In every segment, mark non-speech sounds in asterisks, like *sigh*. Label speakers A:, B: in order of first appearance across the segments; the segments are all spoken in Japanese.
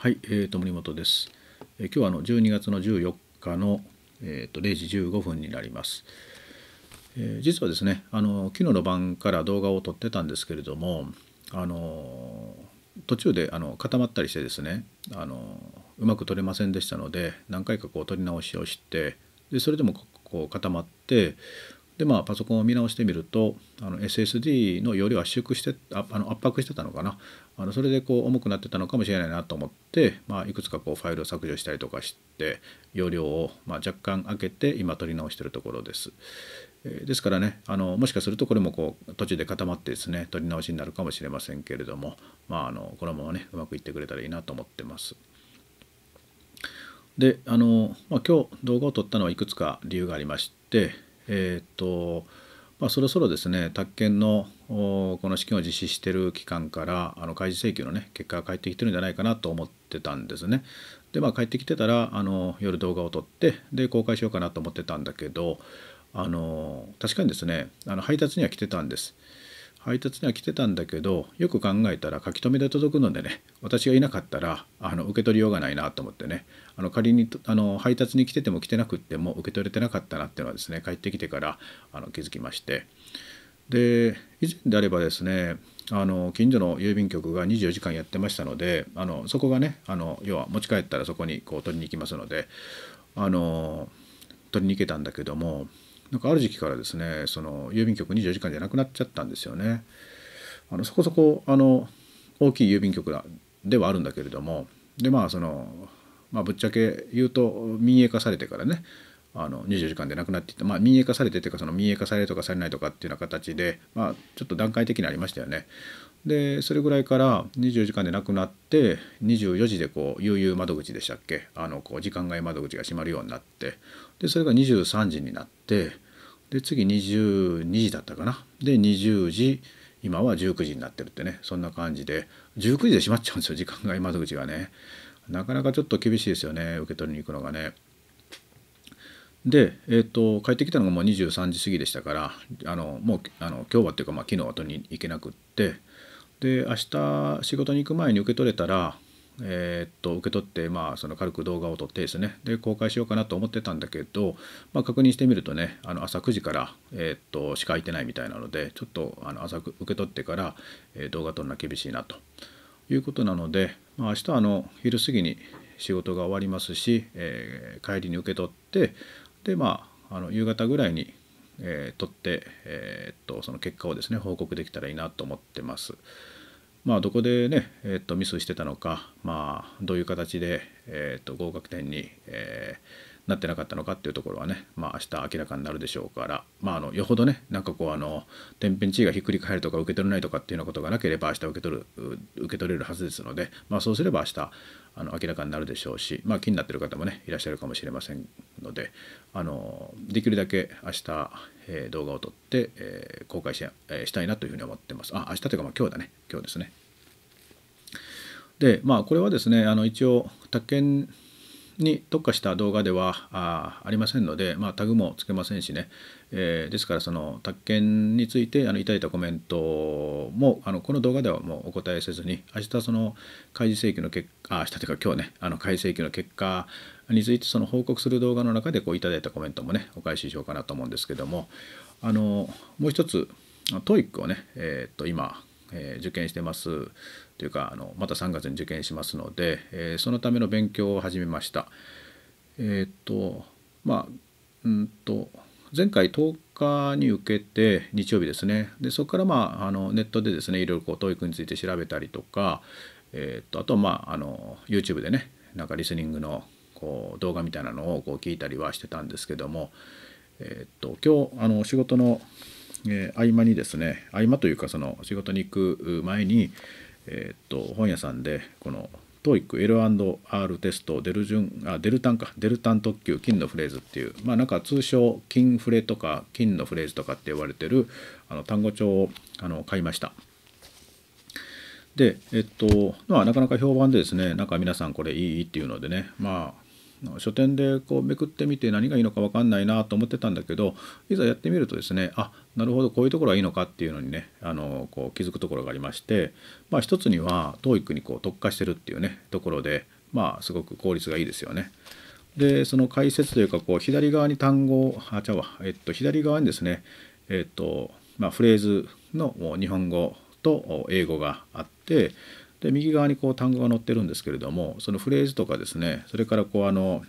A: はい、えー、と森本です、えー、今日はあの12月の14日の、えーと、0時15分になります、えー、実はですねあの昨日の晩から動画を撮ってたんですけれどもあの途中であの固まったりしてですねあのうまく撮れませんでしたので何回かこう撮り直しをしてでそれでもこう固まってでまあパソコンを見直してみるとあの SSD の容量圧縮してああの圧迫してたのかなあのそれでこう重くなってたのかもしれないなと思って、まあ、いくつかこうファイルを削除したりとかして容量をま若干上げて今取り直してるところです。ですからねあのもしかするとこれもこう途中で固まってですね取り直しになるかもしれませんけれども、まあ、あのこのままねうまくいってくれたらいいなと思ってます。であの、まあ、今日動画を撮ったのはいくつか理由がありまして、えー、とまあ、そろそろですね宅建のこの資金を実施している期間からあの開示請求の、ね、結果が返ってきてるんじゃないかなと思ってたんですね。でまあ帰ってきてたらあの夜動画を撮ってで公開しようかなと思ってたんだけどあの確かにですねあの配達には来てたんです。配達には来てたんだけどよく考えたら書き留めで届くのでね私がいなかったらあの受け取りようがないなと思ってねあの仮にあの配達に来てても来てなくっても受け取れてなかったなっていうのはですね帰ってきてからあの気づきましてで以前であればですねあの近所の郵便局が24時間やってましたのであのそこがねあの要は持ち帰ったらそこにこう取りに行きますのであの取りに行けたんだけどもなんかある時期からですねその郵便局24時間じゃなくなっちゃったんですよね。あのそこそこあの大きい郵便局ではあるんだけれどもでまあその、まあ、ぶっちゃけ言うと民営化されてからねあの24時間でなくなっていった、まあ、民営化されてというかその民営化されるとかされないとかっていうような形で、まあ、ちょっと段階的にありましたよね。でそれぐらいから24時間でなくなって24時でこう悠々窓口でしたっけあのこう時間外窓口が閉まるようになってでそれが23時になってで次22時だったかなで20時今は19時になってるってねそんな感じで19時で閉まっちゃうんですよ時間外窓口がねなかなかちょっと厳しいですよね受け取りに行くのがね。で、えーと、帰ってきたのがもう23時過ぎでしたからあのもうあの今日はっていうか、まあ、昨日は後に行けなくってで明日仕事に行く前に受け取れたら、えーと、受け取って、まあ、その軽く動画を撮ってですねで公開しようかなと思ってたんだけど、まあ、確認してみるとねあの朝9時から、えーと、としか空いてないみたいなのでちょっとあの朝受け取ってから、えー、動画撮るのは厳しいなということなので、まあ、明日あの昼過ぎに仕事が終わりますし、えー、帰りに受け取って、でまああの夕方ぐらいに、えー、取って、えー、っとその結果をですね報告できたらいいなと思ってます。まあ、どこでね、えー、っとミスしてたのか、まあ、どういう形で、えー、っと合格点に、えーなってなかったのかっていうところはね、まあ、明日明らかになるでしょうから、まあ、あのよほどねなんかこうあの天変地異がひっくり返るとか受け取れないとかっていうようなことがなければ明日受け取る受け取れるはずですので、まあ、そうすれば明日あの明らかになるでしょうし、まあ、気になってる方もねいらっしゃるかもしれませんのであのできるだけ明日、えー、動画を撮って、えー、公開し,、えー、したいなというふうに思ってます。あ明日というかまあ今日だね今日ですね。でまあこれはですねあの一応宅建に特化した動画ではあありませんので、まあ、タグもつけませんしね、えー、ですからその宅建についてあのいただいたコメントもあのこの動画ではもうお答えせずに明日その開示請求の結果明日というか今日ねあの開示請求の結果についてその報告する動画の中でこういただいたコメントもねお返ししようかなと思うんですけどもあのもう一つ TOEIC をね、えー、っと今えー、受験してますというかあのまた3月に受験しますので、えー、そのための勉強を始めました。えっ、とまあうんと前回10日に受けて日曜日ですねでそこからまああのネットでですねいろいろこう TOEIC について調べたりとか、えっとあとまああの YouTube でねなんかリスニングのこう動画みたいなのをこう聞いたりはしてたんですけども、えっと今日あの仕事のえー、合間にですね合間というかその仕事に行く前に、えー、っと本屋さんでこの TOEICL&R テストデルジュンあデルタンかデルタン特急金のフレーズっていうまあなんか通称金フレとか金のフレーズとかって言われてるあの単語帳をあの買いました。でえっとまあなかなか評判でですねなんか皆さんこれいいっていうのでねまあ書店でこうめくってみて何がいいのか分かんないなと思ってたんだけどいざやってみるとですねあなるほどこういうところはいいのかっていうのにねあのこう気づくところがありまして、まあ、一つには TOEIC にこう特化してるっていうねところで、まあ、すごく効率がいいですよね。でその解説というかこう左側に単語あちゃうわ、えっと、左側にですねえっとまあ、フレーズの日本語と英語があってで右側にこう単語が載ってるんですけれどもそのフレーズとかですねそれからこうあの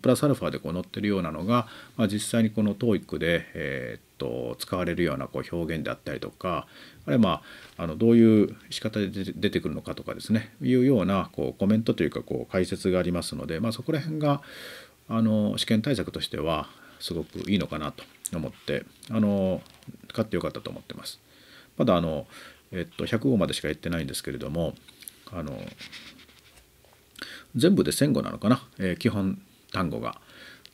A: プラスアルファでこう載ってるようなのが、まあ、実際にこの TOEIC で、えー、っと使われるようなこう表現であったりとかあるいは、まあ、あのどういう仕方で出てくるのかとかですねいうようなこうコメントというかこう解説がありますので、まあ、そこら辺があの試験対策としてはすごくいいのかなと思ってあの買ってよかったと思ってます。まだあのえっと、100号までしかやってないんですけれどもあの全部で1,000語なのかな、えー、基本単語が。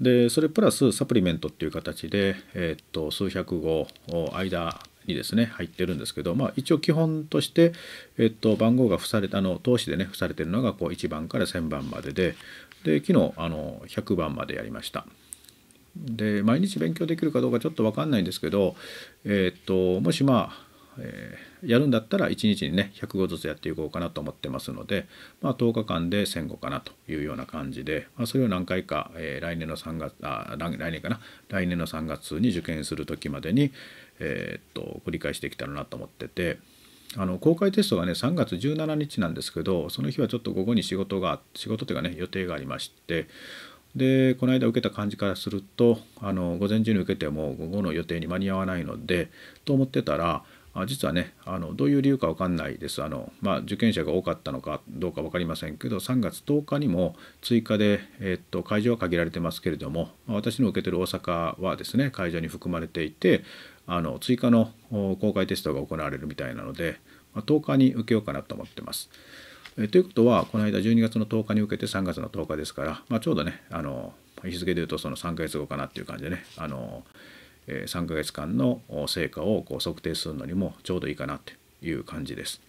A: でそれプラスサプリメントっていう形で、えー、っと数百語間にですね入ってるんですけど、まあ、一応基本として、えー、っと番号が付されたの投資でね付されてるのがこう1番から1,000番まででで昨日あの100番までやりました。で毎日勉強できるかどうかちょっと分かんないんですけど、えー、っともしまあえー、やるんだったら1日にね100語ずつやっていこうかなと思ってますので、まあ、10日間で1000語かなというような感じで、まあ、それを何回か、えー、来年の3月あ来年かな来年の3月に受験する時までに、えー、っと繰り返してきたらなと思ってて。あの公開テストがね3月17日なんですけどその日はちょっと午後に仕事が仕事というかね予定がありましてでこの間受けた感じからするとあの午前中に受けても午後の予定に間に合わないのでと思ってたら実はねあのどういう理由か分かんないですあの、まあ、受験者が多かったのかどうか分かりませんけど3月10日にも追加で、えっと、会場は限られてますけれども、私の受けてる大阪はですね会場に含まれていてあの追加の公開テストが行われるみたいなので、10日に受けようかなと思ってます。えということはこの間12月の10日に受けて3月の10日ですから、まあ、ちょうどねあの日付でいうとその3ヶ月後かなっていう感じでねあのえ3ヶ月間の成果をこう測定するのにもちょうどいいかなっていう感じです。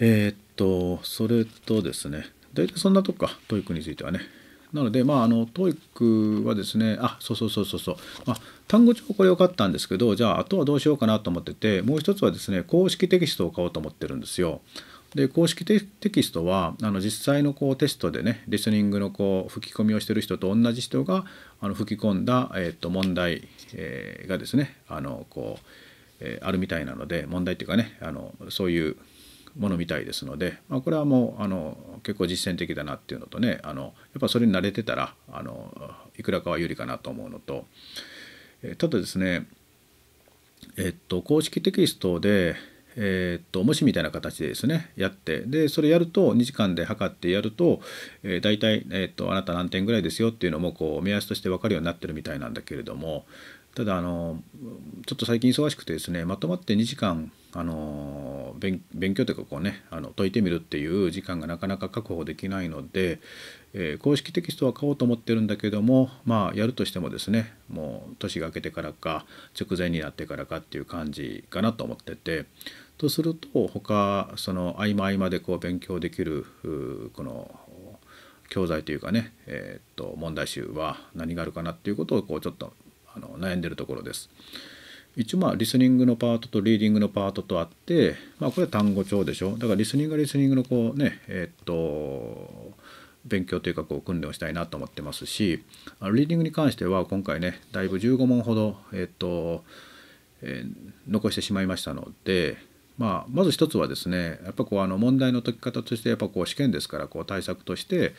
A: えー、っと、それとですね、大体そんなとこか、トイックについてはね。なので、まあ、あの、トイックはですね、あ、そうそうそうそうそう、まあ、単語帳これ良かったんですけど、じゃあ、あとはどうしようかなと思ってて、もう一つはですね、公式テキストを買おうと思ってるんですよ。で公式テキストはあの実際のこうテストでねリスニングのこう吹き込みをしてる人と同じ人があの吹き込んだ、えー、と問題、えがですねあのこう、えあるみたいなので問題っていうかねあのそういうものみたいですので、まあ、これはもうあの結構実践的だなっていうのとねあのやっぱそれに慣れてたらあのいくらかは有利かなと思うのと、えただですねえっと公式テキストでえー、っと模試みたいな形でですねやってでそれやると2時間で測ってやると、えー、大体、えー、っとあなた何点ぐらいですよっていうのもこう目安として分かるようになってるみたいなんだけれどもただあのちょっと最近忙しくてですねまとまって2時間あの勉強というかこうねあの解いてみるっていう時間がなかなか確保できないので、えー、公式テキストは買おうと思ってるんだけどもまあやるとしてもですねもう年が明けてからか直前になってからかっていう感じかなと思っててとすると他その合間合間でこう勉強できるこの教材というかね、えー、と問題集は何があるかなっていうことをこうちょっとあの悩んでるところです。一応まあリスニングのパートとリーディングのパートとあって、まあ、これは単語帳でしょだからリスニングはリスニングのこうねえっ、と勉強というかこう訓練をしたいなと思ってますしあのリーディングに関しては今回ねだいぶ15問ほどえっ、と、えー、残してしまいましたのでまあ、まず一つはですねやっぱこうあの問題の解き方としてやっぱこう試験ですからこう対策として、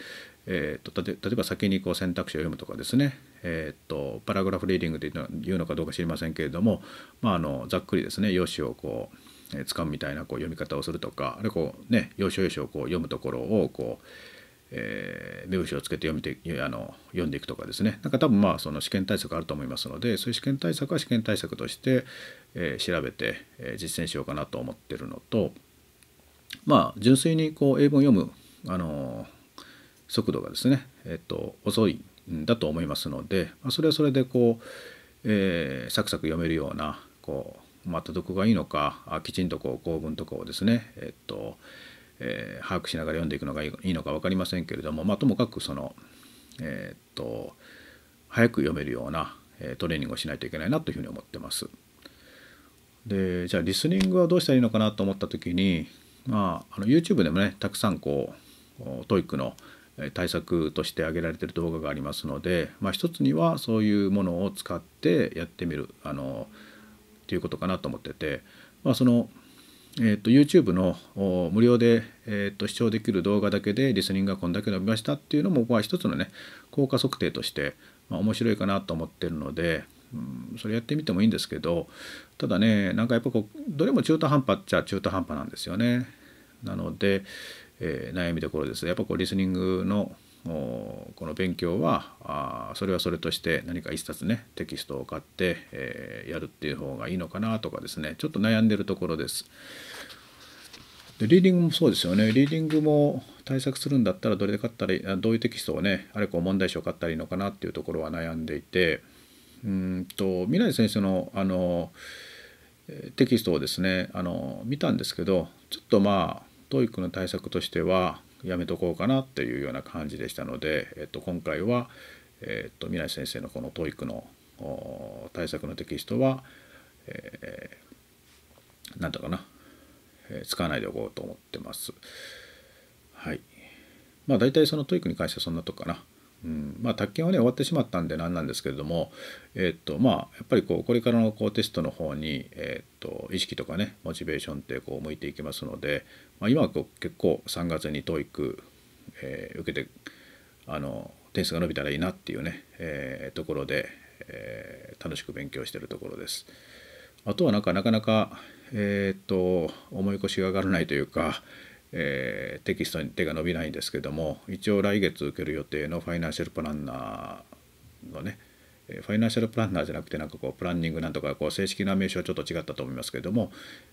A: えーと、例えば先にこう選択肢を読むとかですね、えーと、パラグラフリーディングというのかどうか知りませんけれども、まあ、あのざっくりですね用紙をこう、えー、掴むみたいなこう読み方をするとかあるいはこう、ね、要所要所をこう読むところをこうえー、目星をつけて読みてあの読んでいくとかですねなんか多分まあその試験対策あると思いますのでそういう試験対策は試験対策として、えー、調べて、えー、実践しようかなと思ってるのとまあ純粋にこう英文を読む、あの速度がですね、えっと遅いんだと思いますので、まあ、それはそれでこう、えー、サクサク読めるようなこうまたどこがいいのかあきちんとこう構文とかをですねえっとえー、把握しながら読んでいくのがいいのか分かりませんけれども、まあ、ともかくその、えー、っと早く読めるようなトレーニングをしないといけないなというふうに思ってます。でじゃあリスニングはどうしたらいいのかなと思った時に、まあ、あの YouTube でもねたくさんこうトイックの対策として挙げられてる動画がありますので、まあ、一つにはそういうものを使ってやってみるあのっていうことかなと思ってて、まあ、そのえー、と YouTube の無料で、えー、と視聴できる動画だけでリスニングがこんだけ伸びましたっていうのも僕は一つのね効果測定として、まあ、面白いかなと思ってるので、うん、それやってみてもいいんですけどただねなんかやっぱこうどれも中途半端っちゃ中途半端なんですよね。なので、えー、悩みどころです。やっぱこうリスニングのこの勉強はあそれはそれとして何か一冊ねテキストを買って、えー、やるっていう方がいいのかなとかですねちょっと悩んでるところです。でリーディングもそうですよねリーディングも対策するんだったらどれで買ったらどういうテキストをねあれこう問題集を買ったらいいのかなっていうところは悩んでいてうんと未来先生のあのテキストをですねあの見たんですけどちょっとまあ TOEIC の対策としてはやめとこうかなっていうような感じでしたので、えっと、今回は、えっと、南先生のこの TOEIC の対策のテキストは、えー、なんとかな、えー、使わないでおこうと思ってます。はい。まあ大体その TOEIC に関してはそんなとこかな。うん、まあ宅建はね終わってしまったんで何なんですけれども、えっとまあ、やっぱりこうこれからのこうテストの方に、えっと意識とかねモチベーションってこう向いていきますので、まあ、今はこう結構3月に TOEIC、えー、受けてあの点数が伸びたらいいなっていうね、えー、ところで、えー、楽しく勉強してるところです。あとはなんかなかなか、えっと思い越しが上がらないというか、えー、テキストに手が伸びないんですけども一応来月受ける予定のファイナンシャルプランナーのねファイナンシャルプランナーじゃなくてなんかこうプランニングなんとかこう正式な名称はちょっと違ったと思いますけども、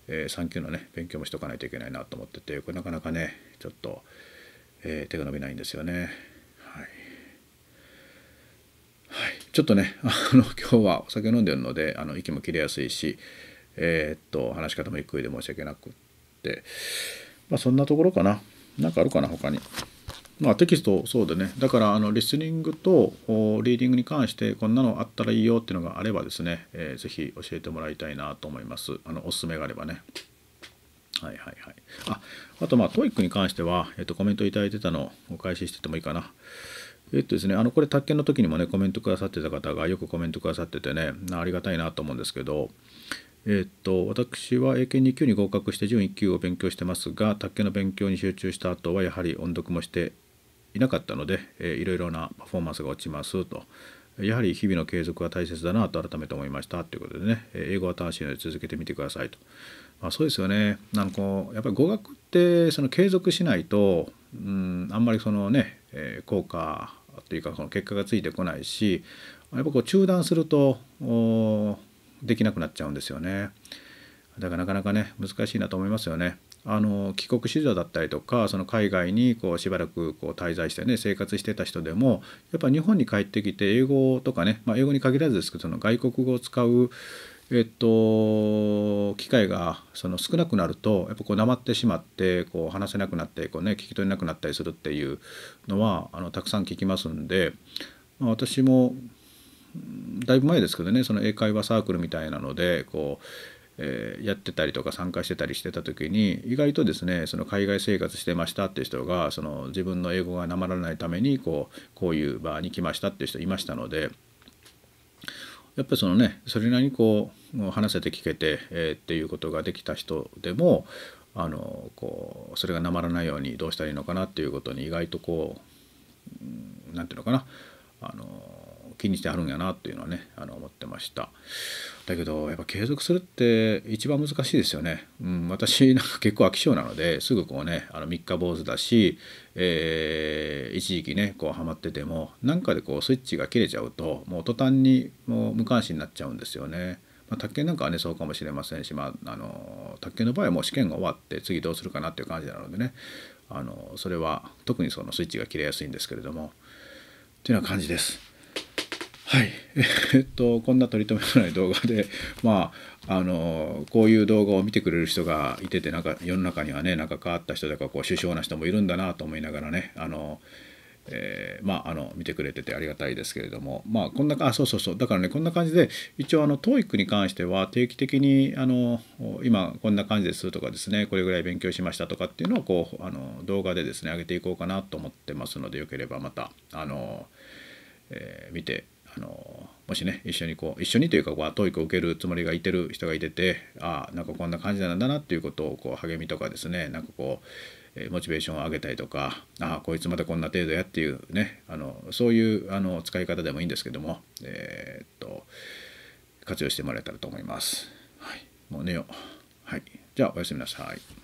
A: えー、3級のね勉強もしとかないといけないなと思っててこれなかなかねちょっと、えー、手が伸びないんですよね。はいはい、ちょっとね *laughs* あの今日はお酒飲んでるのであの息も切れやすいし、えー、っと話し方もゆっくりで申し訳なくって。まあ、そんなところかな。なんかあるかな、他に。まあ、テキストそうでねだからあのリスニングとリーディングに関してこんなのあったらいいよっていうのがあればですね、えー、ぜひ教えてもらいたいなと思いますあのおすすめがあればねはいはいはいああとまあトイックに関しては、えー、とコメントいただいてたのをお返ししててもいいかなえっとですね、あのこれ、宅建の時にもね、コメントくださってた方がよくコメントくださっててね、ありがたいなと思うんですけど、えー、っと私は英検2級に合格して準1級を勉強してますが卓球の勉強に集中した後はやはり音読もしていなかったので、えー、いろいろなパフォーマンスが落ちますと。やはり日々の継続が大切だなと改めて思いましたということでね、えー、英語は楽しいので続けてみてくださいと。まあ、そうですよね。なんかこうやっぱり語学ってその継続しないと、うん、あんまりそのね、えー、効果というかその結果がついてこないし、やっぱこう中断するとできなくなっちゃうんですよね。だからなかなかね難しいなと思いますよね。あの帰国子女だったりとかその海外にこうしばらくこう滞在してね生活してた人でもやっぱ日本に帰ってきて英語とかね、まあ、英語に限らずですけどその外国語を使う、えっと、機会がその少なくなるとやっぱこうなまってしまってこう話せなくなってこう、ね、聞き取れなくなったりするっていうのはあのたくさん聞きますんで、まあ、私もだいぶ前ですけどねその英会話サークルみたいなのでこう、えー、やってたりとか参加してたりしてた時に意外とですねその海外生活してましたって人がその自分の英語がなまらないためにこうこういう場に来ましたって人いましたので。やっぱりそのねそれなりにこう話せて聞けて、えー、っていうことができた人でもあのこうそれがなまらないようにどうしたらいいのかなっていうことに意外とこう何て言うのかなあの気にしてはるんやなっていうのはねあの思ってましただけどやっぱ継続するって一番難しいですよね、うん、私なんか結構飽き性なのですぐこうねあの三日坊主だし、えー、一時期ねこうハマっててもなんかでこうスイッチが切れちゃうともう途端にもう無関心になっちゃうんですよね。ま卓球なんかはねそうかもしれませんし、まあ、あの卓球の場合はもう試験が終わって次どうするかなっていう感じなのでねあのそれは特にそのスイッチが切れやすいんですけれどもっていうような感じです。はい、えっとこんな取り留めのない動画で *laughs* まああのこういう動画を見てくれる人がいててなんか世の中にはねなんか変わった人とかこう首相な人もいるんだなと思いながらねあのえー、まああの見てくれててありがたいですけれどもまあこんなあそうそうそうだからねこんな感じで一応あの TOEIC に関しては定期的にあの今こんな感じですとかですねこれぐらい勉強しましたとかっていうのをこうあの動画でですね上げていこうかなと思ってますのでよければまたあの、えー、見てあのもしね一緒にこう一緒にというかこうト育を受けるつもりがいてる人がいててああんかこんな感じなんだなっていうことをこう励みとかですねなんかこうモチベーションを上げたりとかああこいつまたこんな程度やっていうねあのそういうあの使い方でもいいんですけども、えー、っと活用してもらえたらと思います。はい、もう寝よう。はい、じゃあおやすみなさい。